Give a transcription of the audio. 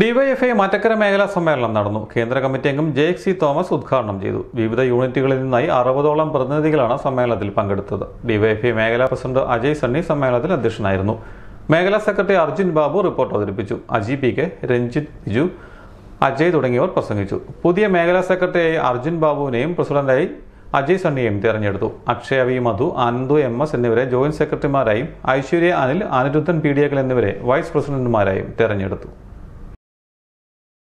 DYFI Mattakkara മേഖലാ സമ്മേളനം നടന്നു കേന്ദ്ര കമ്മിറ്റി അംഗം ജെ സി തോമസ് ഉദ്ഘാടനം ചെയ്തു വിവിധ യൂണിറ്റുകളിൽ നിന്നായി അറുപതോളം പ്രതിനിധികളാണ് സമ്മേളനത്തിൽ പങ്കെടുത്തത് ഡിവൈഎഫ്ഐ മേഖലാ പ്രസിഡന്റ് അജയ് സണ്ണി സമ്മേളനത്തിൽ അധ്യക്ഷനായിരുന്നു മേഖലാ സെക്രട്ടറി അർജുൻ ബാബു റിപ്പോർട്ട് അവതരിപ്പിച്ചു അജി പി കെ രഞ്ജിത്ത് ബിജു അജയ് തുടങ്ങിയവർ പ്രസംഗിച്ചു പുതിയ മേഖലാ സെക്രട്ടറിയായി അർജുൻ ബാബുവിനെയും പ്രസിഡന്റായി അജയ് സണ്ണിയെയും തിരഞ്ഞെടുത്തു Akshaya V Madhu Anandu M S എന്നിവരെ ജോയിന്റ് സെക്രട്ടറിമാരായും ഐശ്വര്യ അനിൽ അനിരുദ്ധൻ പി ഡി എന്നിവരെ വൈസ് പ്രസിഡന്റുമാരായും തിരഞ്ഞെടുത്തു